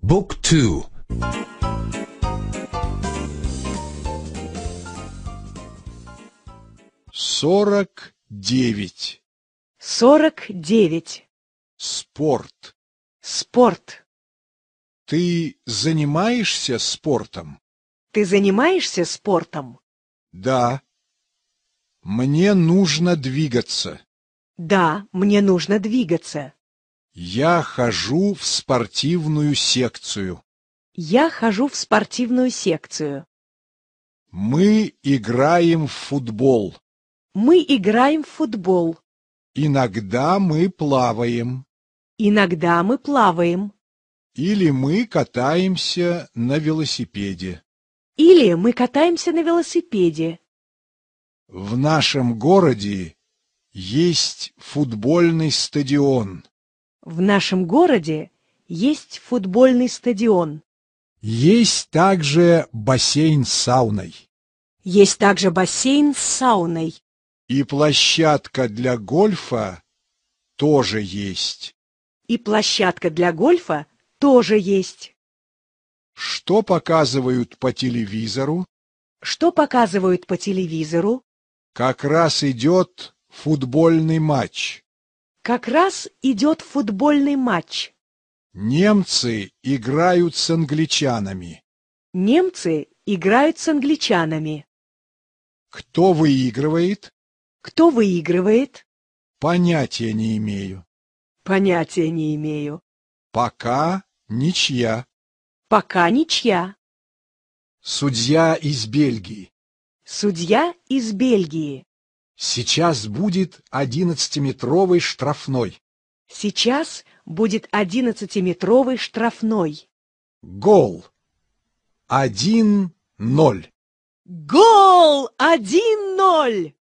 Book 2 49. 49. Спорт. Спорт. Ты занимаешься спортом? Ты занимаешься спортом? Да. Мне нужно двигаться. Да, мне нужно двигаться. Я хожу в спортивную секцию. Я хожу в спортивную секцию. Мы играем в футбол. Мы играем в футбол. Иногда мы плаваем. Иногда мы плаваем. Или мы катаемся на велосипеде. Или мы катаемся на велосипеде. В нашем городе есть футбольный стадион. В нашем городе есть футбольный стадион. Есть также бассейн с сауной. Есть также бассейн с сауной. И площадка для гольфа тоже есть. И площадка для гольфа тоже есть. Что показывают по телевизору? Что показывают по телевизору? Как раз идет футбольный матч. Как раз идет футбольный матч. Немцы играют с англичанами. Немцы играют с англичанами. Кто выигрывает? Кто выигрывает? Понятия не имею. Понятия не имею. Пока ничья. Пока ничья. Судья из Бельгии. Судья из Бельгии. Сейчас будет одиннадцатиметровый штрафной. Сейчас будет одиннадцатиметровый штрафной. Гол. Один ноль. Гол! Один ноль!